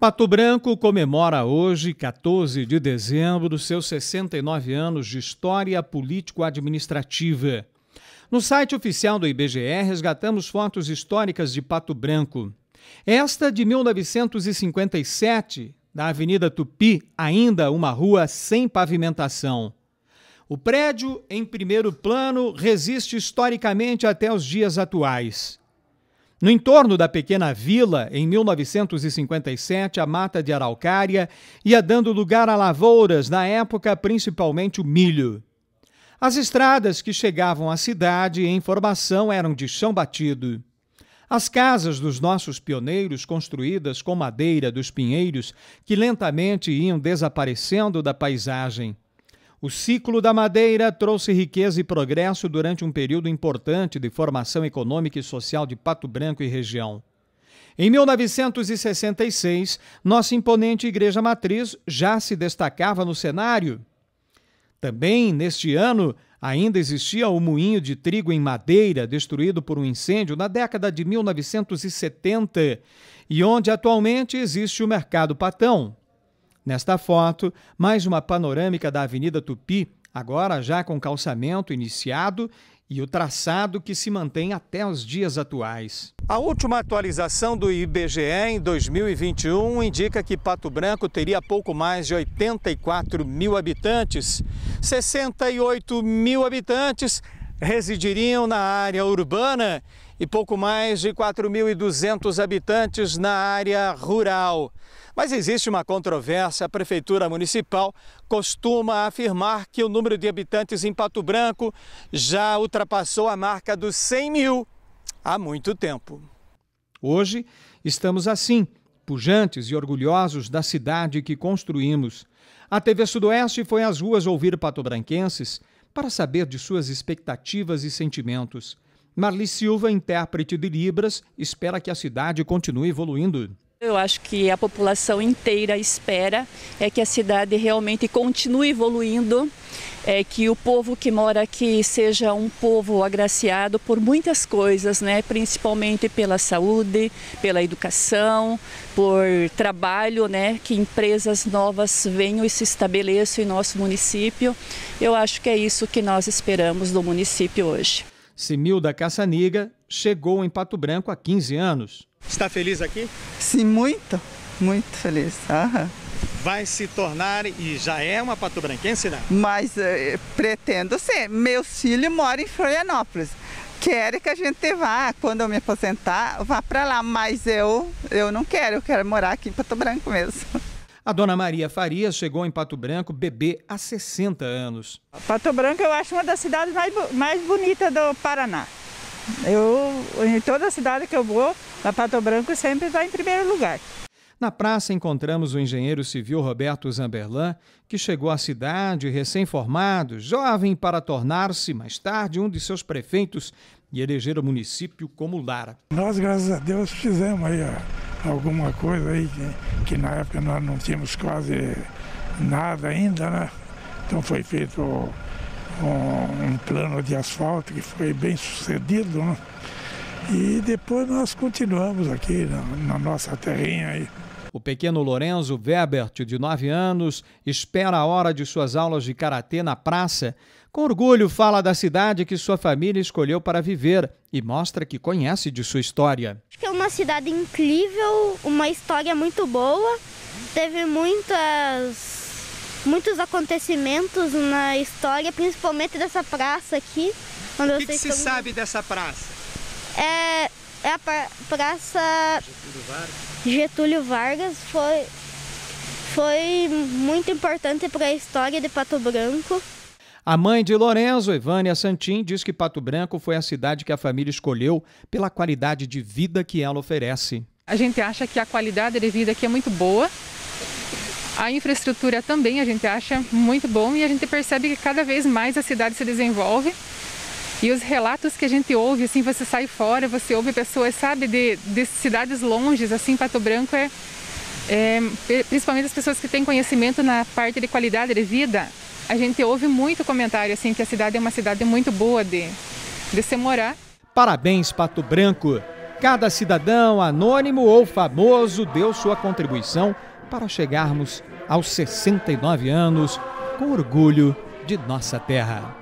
Pato Branco comemora hoje, 14 de dezembro, seus 69 anos de história político-administrativa. No site oficial do IBGE, resgatamos fotos históricas de Pato Branco. Esta de 1957, da Avenida Tupi, ainda uma rua sem pavimentação. O prédio, em primeiro plano, resiste historicamente até os dias atuais. No entorno da pequena vila, em 1957, a mata de araucária ia dando lugar a lavouras, na época principalmente o milho. As estradas que chegavam à cidade em formação eram de chão batido. As casas dos nossos pioneiros, construídas com madeira dos pinheiros, que lentamente iam desaparecendo da paisagem, o ciclo da madeira trouxe riqueza e progresso durante um período importante de formação econômica e social de Pato Branco e região. Em 1966, nossa imponente igreja matriz já se destacava no cenário. Também neste ano, ainda existia o moinho de trigo em madeira, destruído por um incêndio na década de 1970, e onde atualmente existe o Mercado Patão. Nesta foto, mais uma panorâmica da Avenida Tupi, agora já com calçamento iniciado e o traçado que se mantém até os dias atuais. A última atualização do IBGE em 2021 indica que Pato Branco teria pouco mais de 84 mil habitantes. 68 mil habitantes residiriam na área urbana e pouco mais de 4.200 habitantes na área rural. Mas existe uma controvérsia. A Prefeitura Municipal costuma afirmar que o número de habitantes em Pato Branco já ultrapassou a marca dos 100 mil há muito tempo. Hoje estamos assim, pujantes e orgulhosos da cidade que construímos. A TV Sudoeste foi às ruas ouvir patobranquenses para saber de suas expectativas e sentimentos. Marli Silva, intérprete de Libras, espera que a cidade continue evoluindo. Eu acho que a população inteira espera é que a cidade realmente continue evoluindo, é que o povo que mora aqui seja um povo agraciado por muitas coisas, né? Principalmente pela saúde, pela educação, por trabalho, né? Que empresas novas venham e se estabeleçam em nosso município. Eu acho que é isso que nós esperamos do município hoje. Simil da Caçaniga chegou em Pato Branco há 15 anos. Está feliz aqui? Sim, muito, muito feliz. Aham. Vai se tornar e já é uma branquense, né? Mas eh, pretendo ser. Meus filhos moram em Florianópolis. Quero que a gente vá, quando eu me aposentar, vá para lá, mas eu, eu não quero, eu quero morar aqui em Pato Branco mesmo. A dona Maria Faria chegou em Pato Branco bebê há 60 anos. Pato Branco eu acho uma das cidades mais, mais bonitas do Paraná. Eu, em toda cidade que eu vou, a Pato Branco sempre vai em primeiro lugar. Na praça encontramos o engenheiro civil Roberto Zamberlan, que chegou à cidade recém-formado, jovem para tornar-se mais tarde um de seus prefeitos e eleger o município como Lara. Nós, graças a Deus, fizemos aí ó alguma coisa aí que, que na época nós não tínhamos quase nada ainda, né? Então foi feito um, um plano de asfalto que foi bem sucedido, né? E depois nós continuamos aqui na, na nossa terrinha aí. O pequeno Lorenzo Webert, de 9 anos, espera a hora de suas aulas de karatê na praça. Com orgulho, fala da cidade que sua família escolheu para viver e mostra que conhece de sua história. Acho que é uma cidade incrível, uma história muito boa. Teve muitas muitos acontecimentos na história, principalmente dessa praça aqui. o que, que se sabe dessa praça? É, é a Praça Getúlio Vargas. Getúlio Vargas foi, foi muito importante para a história de Pato Branco. A mãe de Lorenzo, Evânia Santin, diz que Pato Branco foi a cidade que a família escolheu pela qualidade de vida que ela oferece. A gente acha que a qualidade de vida aqui é muito boa. A infraestrutura também a gente acha muito bom e a gente percebe que cada vez mais a cidade se desenvolve e os relatos que a gente ouve, assim, você sai fora, você ouve pessoas, sabe, de, de cidades longes, assim, Pato Branco é, é, principalmente as pessoas que têm conhecimento na parte de qualidade de vida, a gente ouve muito comentário, assim, que a cidade é uma cidade muito boa de, de se morar. Parabéns, Pato Branco! Cada cidadão, anônimo ou famoso, deu sua contribuição para chegarmos aos 69 anos com orgulho de nossa terra.